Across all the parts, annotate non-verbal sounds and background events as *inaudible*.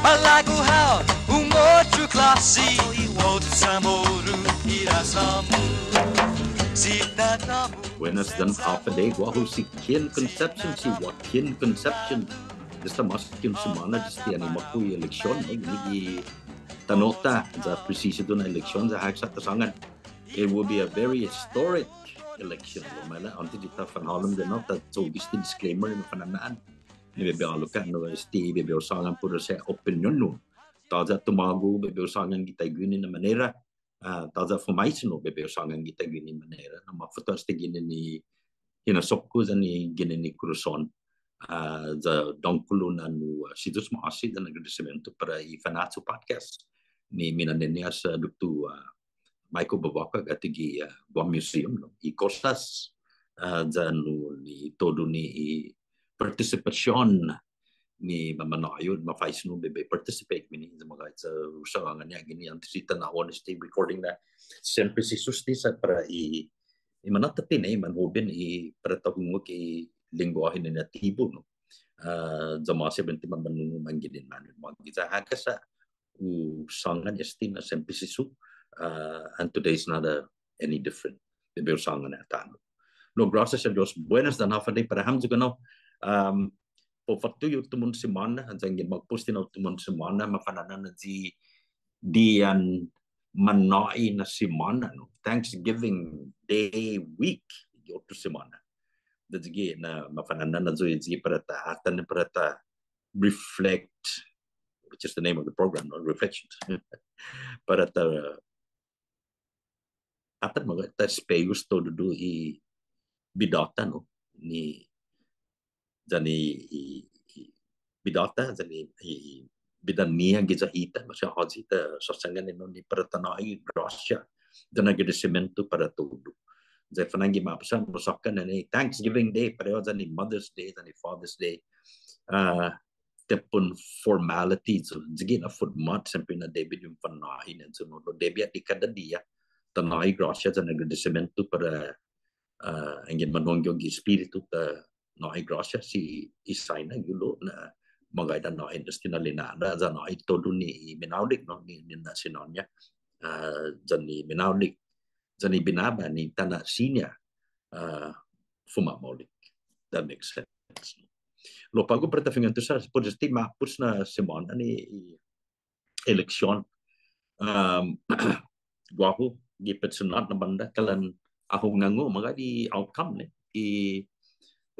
Malagohal, um outro classe Buenas dan hapade si kin conception si wa kin conception desta maskin sumana desta ni maku election ni tanota za precisa dona election za hak sat sangan it will be a very historic election lo mala anti dita van de not so disclaimer in van ni bebe no kan, sti bebe usangan pura se no Taza tumago bebe usangan kita gini na manera. Ah, Taza no bebe usangan kita gini manera. Nama futas sti gini ni hina sokku zani gini ni kuruson. Ah, za donkulu na no ah, sidus maasi dan agradecimento para i fanatsu podcast. Ni mina asa duktu Michael Babaka gatigi Bom Museum no. I costas zanu ni todo ni i participation ni mamanayon mafais no bebe participate mini sa mga sa usa nga niya gini ang tisita na honesty recording na sempre si susti sa para i imanatatin eh manhubin i para tahungog i lingwahe na tibo no uh, sa mga 70 man manungumang ginin man mga kita haka sa usangan esti na sempre si su uh, and is not a, any different bebe usangan na tano no gracias a Dios buenas dan hafandi para ham no um, på fattu yu tumun simana han sang mak postin au tumun simana makanana na ji dian manoi na simana no thanksgiving day week yo tu simana da ji na makanana na zo ji prata atan prata reflect which is the name of the program no reflection prata atan maga ta speyus to do i bidata no ni yani bidotta yani bidania gizahita masya ta sosangan ni pertanai grosya dan agradecimento para tudu Zai fanangi mapsan musokan ni Thanksgiving Day pareo oza Mother's Day dan Father's Day uh, tepun formalities zigi na food mart sampai na debit yung panahi na zuno do debit di kada dia tanai grosya gede agradecimento para uh, ingin di spiritu ta noi rõ si isai na yulu na mọi người đang nói industry lên nà đã ra nói tôi ni nị mình áo định nó nị nên là xin nói nhé à dần nị mình áo định dần nị mình áo bà nị that makes sense lo pago para ta fingan sa por este ma pus na semana ani election um guapo di personal na banda kalan ahung nangu maga di outcome ni i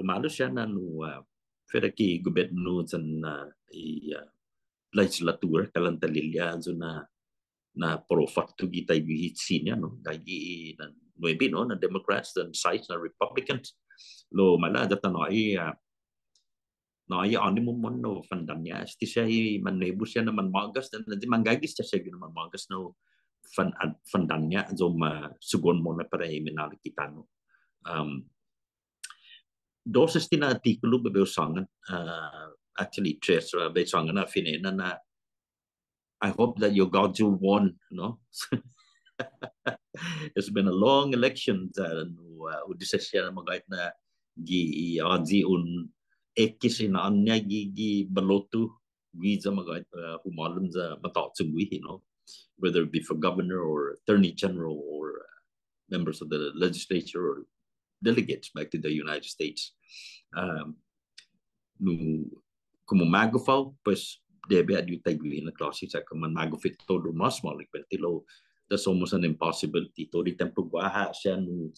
Malusiya no uh, feraky gobyerno na iya uh, legislatura kalantalilya zo na na pro facto kita i sinya no dagi na nuebi no na Democrats dan sides na Republicans lo mala jata no iya, no i oni mo no fandanya sti siya man nuebu na man magas dan nanti manggagis siya siya man magas no fan fandanya zo ma eh, sugon mona na para iminal kita no um, Dosa stina atikulu be beosangan uh, eh, actually tres uh, beosangan afine na na. I hope that your God will won. No, *laughs* it's been a long election. Ano eh, uh, eh, udisesya na magait na gi azi un ekis ina anya gi gi balotu gi sa magait humalum sa matatsugwi. You know, whether it be for governor or attorney general or members of the legislature or delegates back to the United States. Um, no, como magufal, pues debe a tagli na klase sa kaman magufit todo mas malik Tilo, that's almost an impossibility. Todo tempo guaha siya no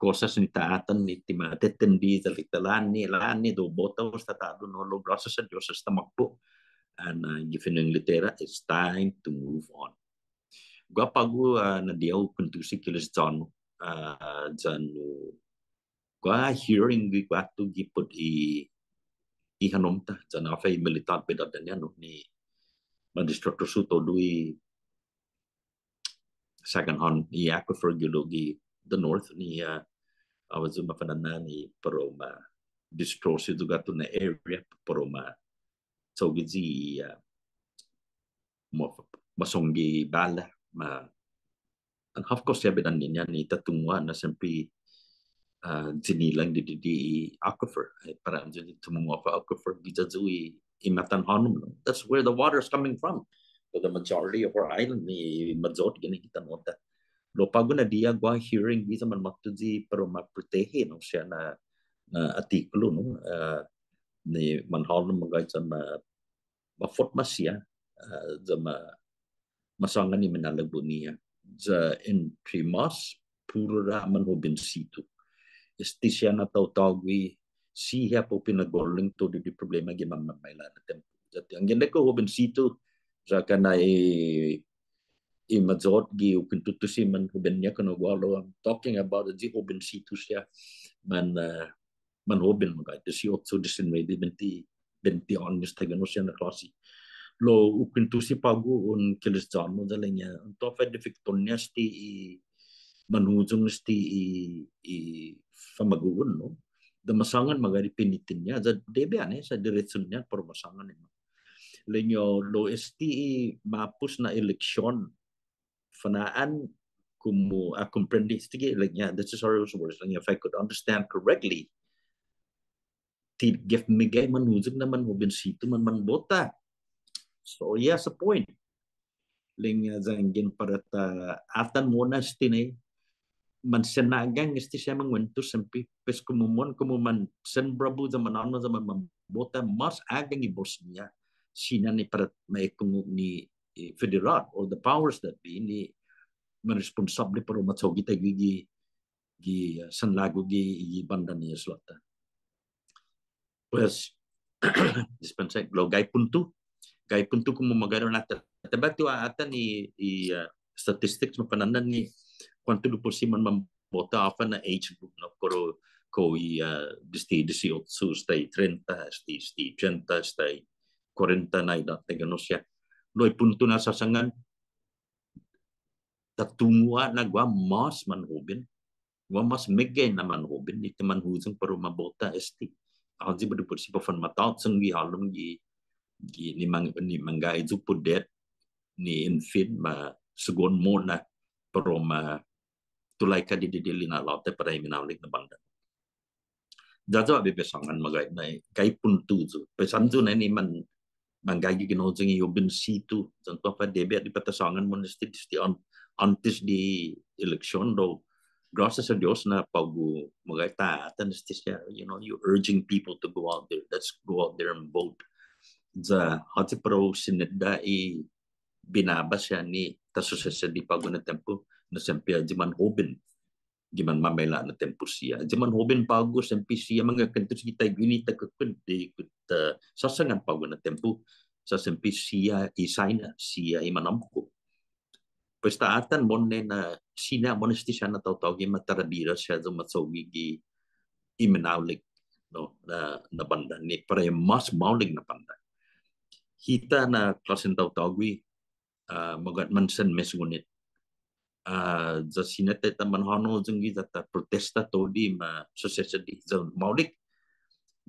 cosas ni taatan ni tima tetendi talitalan ni lan ni do bota sa tado no lo gracias a Dios sa magpo and uh, given ng litera it's time to move on. Guapago uh, na diaw kuntusi kilis John uh, John uh, quá hearing di quá tu ghi put i i hanom ta cho nó phải beda dan ya nuk ni mà destructor su to second hon i aquifer geologi the north ni uh, awazuma fanana ni paroma distorsi juga tu na area paroma so gizi uh, masonggi bala ma and of course ya bedan ninya ni tatungwa na sempi uh, dinilang di, di, di aquifer. Eh, parang dyan tumungo pa aquifer, bisa zui imatan hanum That's where the water is coming from. So the majority of our island, ni mazot gini kita nota. Lo pago na dia gua hearing bisa man matuzi pero maprotege no siya na na artikulo no uh, ni manhanum mga sa ma maforma siya uh, sa ma masangan ni manalagbuniya. Sa in Trimas, pura man ho situ. Estisyan na tawtawgi siya po pinagoling to di problema gimang mamayla na tempo. Ang ganda ko hubin sito sa kanay mazot gi upin tutusi man hubin niya kano gwalo I'm talking about the di hubin situ siya man hoben eh, man hubin mga ito si otso disin may di benti benti on mis tagano siya na klasi lo upin tutusi pagu un kilis jamo dalanya ang tofa difficult niya e. sti manhuzungsti i, i famagugun no da masangan magari pinitin niya da debe ane sa direksyon niya por masangan niya lenyo lo esti mapus na eleksyon fanaan kumu a ah, comprendi stige lenya that's is horrible words lenya if i could understand correctly ti me migay manuzig na man bin situ man man bota so yes a point lenya zangin para ta ah, atan mo na mansenagan este chama nguentu sempi pes kumumon kumuman sen brabu zaman ano zaman mambota mas agang i Bosnia sina ni para mai ni eh, federal or the powers that be ni responsable para matso kita gigi gi eh, sen lagu gi i banda ni slota pues *clears throat* dispensai lo gai puntu gai puntu kumumagaro nata tabatu ata ni i eh, statistics mapananan ni quanto lu por man man afa na age group no coro i uh, sti 18 stai 30 sti sti 30 stai 40 nai da tenga no sia i punto na sasangan tatungwa na gua mas man hobin gua mas mege na man hobin ni e teman huzung ma bota sti aji bedu por si pofan mataut sung gi halum gi gi ni mang ni mangai jupudet ni infin ma sugon mona peroma tulaikan di di lina laute pada iminau lik nabang dan jajo abi pesangan magai nai kai pun tu tu pesan tu nai ni man manggai ki no jengi yobin si tu tentu apa debe di pesangan monesti di on antis di election do gracias a Dios na pagu magai ta atan stisya you know you urging people to go out there let's go out there and vote za hati pro sinida i binabas yani tasusesa di pagu na tempo sempia jeman hobin German mamela na tempusia hobin pagu bagus tempisia mangga kentus kita guni kekun de eh, kita sasangan pagu na tempu sa sempisia isaina sia imanamku atan bonne na sina monesti sana tau tau gema tarabira gi dumatsogigi imenaulik no na na banda ni pare mas mauling na banda kita na klasen tau tau gi uh, eh, magat mansen mesunit zasinete sinete ta manhono zengi protesta todi ma sosiasi di zon maulik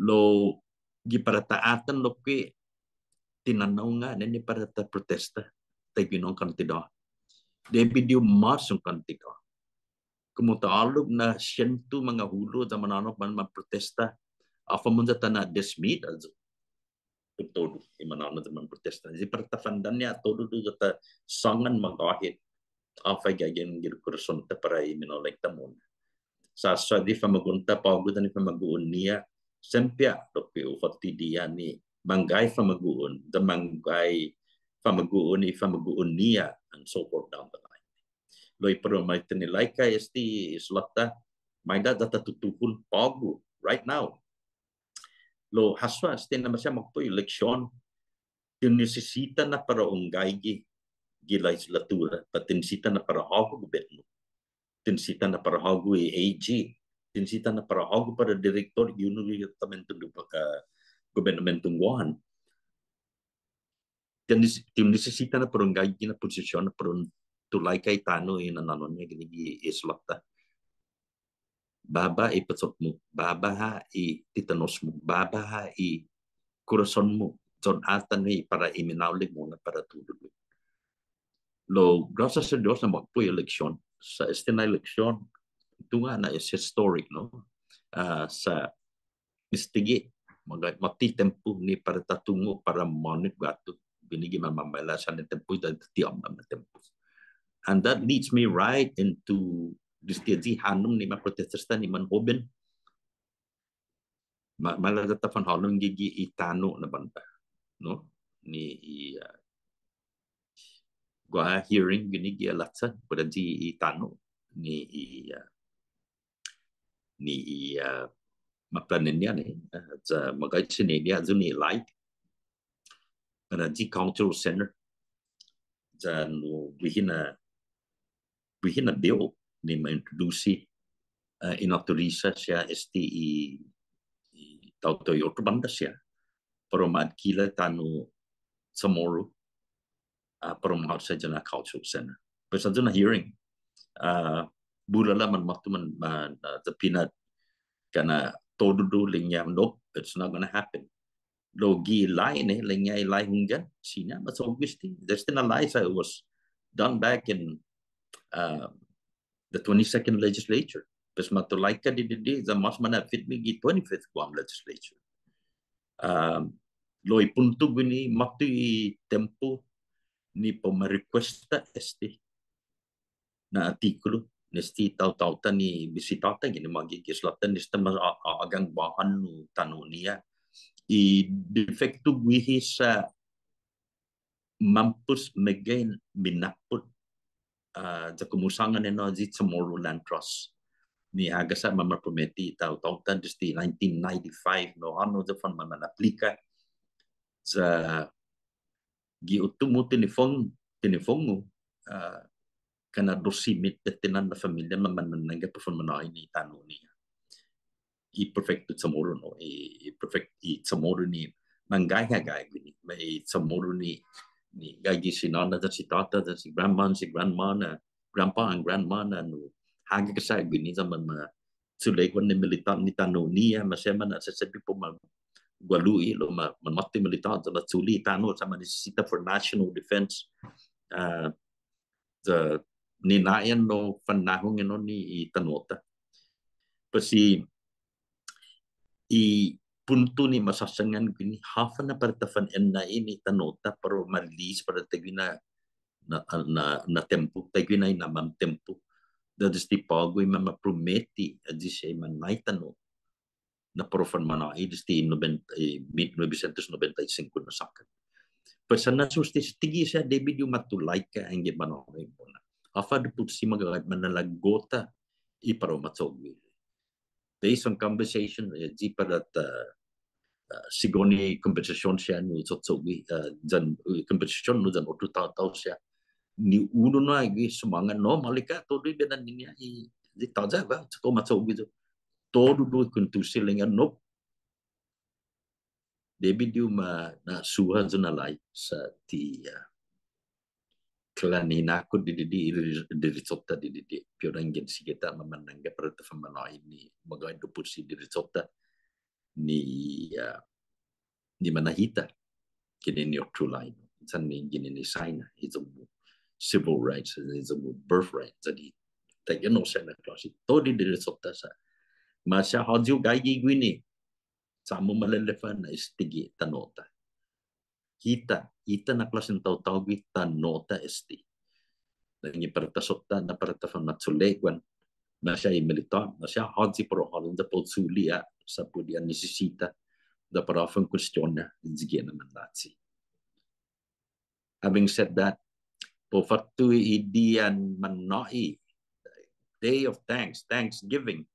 lo gi para taatan lo ke neni nga protesta ta ginong kantido debi diu masung kantido kumuta alub na sentu manga hulo zaman mananok man ma protesta afa munza tana desmit azu todo imanano zaman protesta. Jadi pertafandannya todo itu kata sangan mengkawin avagagen gilkursunta paraiminolektamuna. Saswadi famagunta paugutani famaguunnia sempia topi ufotidiani manggai famaguun, the manggai famaguun i famaguunnia and so forth down the line. Loi perlu mai tani laika esti islata da data tutuhun pagu right now. Lo haswa esti nama siya magpoy leksyon yung necesita na para unggay de legislatura patin sita na para algo tin sita na para algo AG, sita na e para algo e e para diretor e o departamento do uh, governamento tin Tem necessita na para um gai na posição tulai kaitano e na nanonya gini islota. Baba i pesotmu, baba ha i titanosmu, baba ha i kurasonmu, John Atan para iminaw mo na para tulog lo gracias a Dios nambah pui election sa istina election itu nga na is historic no uh, sa istigi magay mati tempo ni para tatungo para monit gato binigi mamamela sa ni tempo da tiam na tempo and that leads me right into this distiaji hanum ni ma protestan ni man hoben malah tetap hanum gigi itano na banta no ni ah, gua hearing gini dia latsa pada di i tanu ni i ni i maplanenya ni za magai chini dia zuni light pada di cultural center za no bihina bihina deo ni ma introduce uh, inautoriza sia esti i, i tautoyotu banda sia perumahan kila tanu tomorrow uh, promoutseजना खावचोक्सेना बेसजना हियरिङ बुरला मन मक्तुमन the peanut kana todudu lingyam nope it's not going to happen lo gi lai ne lingyai lai hungja sina but so obviously there's still a lie was done back in ah, the 22nd legislature bes matulaika dididi za mas mana fit mi gi 25th guam legislature um, ah, lo ipuntug ni maktu tempo ni po ma na artikulo nesti tau-tauta ni magi gini magigislata nesta mas agang bahan nu tanunia ya. i defektu guihi sa mampus megain minaput a za kumusangan eno ji Tomorrowland Trust ni agasa mamapumeti tau tautan disti 1995 no ano za fan mamanaplika za outtomo telefon telefongo uh, kana dosimit tenan na familjen man man nanga på från ini tanu ni i perfektu tsamoro no i perfect i tsamoro ni man gai ga ni ma i tsamoro ni ni ga gi sinana da si tata da si grandma si grandma na grandpa and grandma na no hanga ka gini zaman ma tsulei kon ni militan ni tanu ni ya, ma sema na ma Gualui, lo ma, ma notte militante, la Zulita, no, sa necessita for national defense, uh, eh, the ninayan no, fanahong e no, ni itanota. Pasi, i punto ni masasangan gini half na para tafan en na ini tanota pero malis para tagina na na na tempo tagina na mam tempo da disti pago i mama prometi a di sei man mai tano na προφανμαναείδηστη μηδενισέντες νοβέντα εισέγκουν να σάκαν. Πεσανά σου στις τίγης αν δεμίδιου ματουλάικα έγγε παναοέμπονα. Αφάντ που σήμα γραμμένα λαγκότα ή παροματσόγγι. Based on conversation, eh, deeper at eh, eh, sigoni competition siya ni tsotsogi dan competition no dan otu tau tau siya ni uno na gi sumanga no malika to di benan niya i di taja ba tsomatsogi to todo do contusilenga nop debi diuma na suha zona lai sa tia kelani nako dididi di sota dididi pioranggen sigeta mamandangga perata famano ini magai eh, dupusi di sota ni ni manahita kini ni oktu lain san ni gini ni saina izomu civil rights birth rights jadi tak no sana klasi di diri sota sa masa Hazio Gaigi gini Samo malalefa na istigi tanota. Kita, kita ita na klasin tautawgi tanota esti. Nangi pertasotta na pertafan na tsulekwan. Masha i militar, masha Hazi prohalen da polsulia sa podia necessita da parafan questiona inzigena mandati. Having said that, po fatui idian manai, day of thanks, thanksgiving,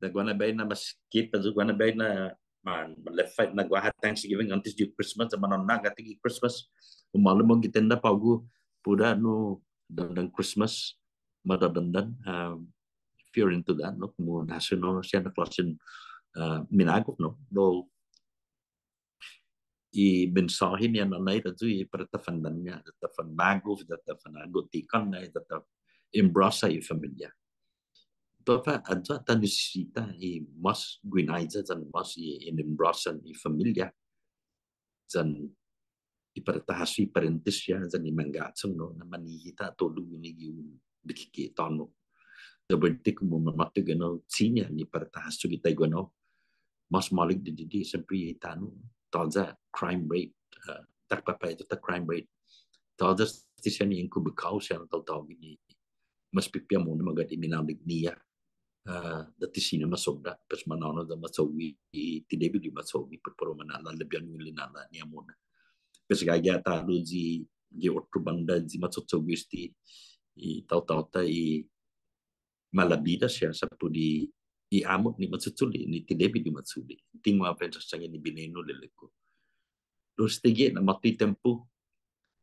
da guana bai na mas kip da guana bai na man man le fight na guaha thanksgiving antes di christmas da manon na gati di christmas umalum malu kita na pagu pura no dan christmas mata dandan dan uh, ah, if you're into that no kumu nasu no siya na klasin uh, no do i e bin sahi ni na nai da zui per ta fan dan ya ta fan bagu ta fan agotikan na da ta i familia Mustafa Advata necesita i mas guinaiza zan mas i brosan i familia zan i pertahasi parentisya zan i manggatsang no na manihita tolu ini giun bikikitan no seperti kamu mematu gano tsinya ni pertahasu kita gano mas malik di di sampai tanu taza crime rate tak apa itu tak crime rate taza stisani yang bekau siang tau tau gini mas pipiamu nama gadi minam nia Ah, dati ti sina ma sobra pes ma nono i ti debi di ma sobi per poro ma nala le bian wili nala ni amona pes ga i tao-tao ta i ma la i amut ni ma so tuli ni ti debi di ma sobi ti ma pen sa sangi ni bine no na ma tempu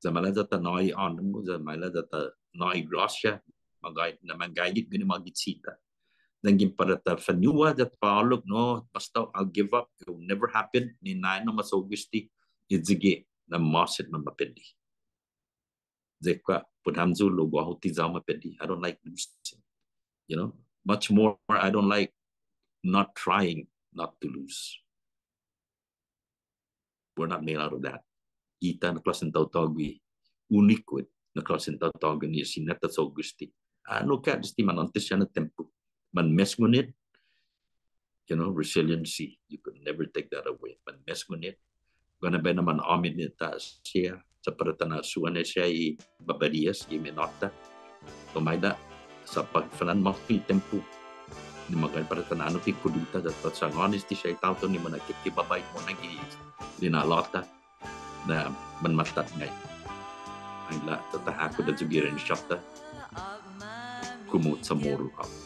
zama la zata noi on mu zama la zata noi grosha ma ga na ma ga git sita naging faniwa that paalog no basta I'll give up it will never happen ni nai no masogisti idzige na maset man mapendi zekwa puthamzu lo hoti zam mapendi I don't like losing you know much more I don't like not trying not to lose we're not made out of that ita na klasen tau togwi uniquid na klasen tau togni sinata sogisti ano ah, ka disti manantis yana tempo man mesmonit, you know resiliency you could never take that away Man mesmonit, gonna be naman ta siya sa paratana suwan siya i babarias i menota tumayda sa pagfanan mo fi tempo ni magay paratana ano fi kudita sa tatsangonis ti siya to, ni manakit ki babay mo i linalota na matat ngay Ay la tatahako da siya ta kumut sa moro ako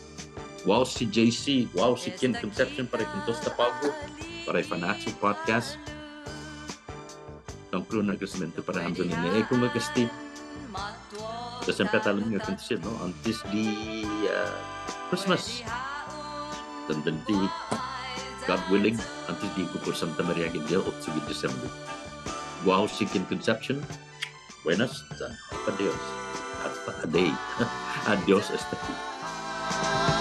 Wow si JC, wow si Ken Conception para Quintos Tapago, para Fanatsu Podcast. Então, Cruna Crescimento para Hamza Nene Ekung eh, Agasti. Kita sampai talam nga Quintos no? Antes di Christmas. Dan benti, God willing, antes di Kupur Santa Maria Gindel, 8 Desember. Wow si Ken Conception. Buenas, San Adios. Hasta a day. Adios, hasta *laughs*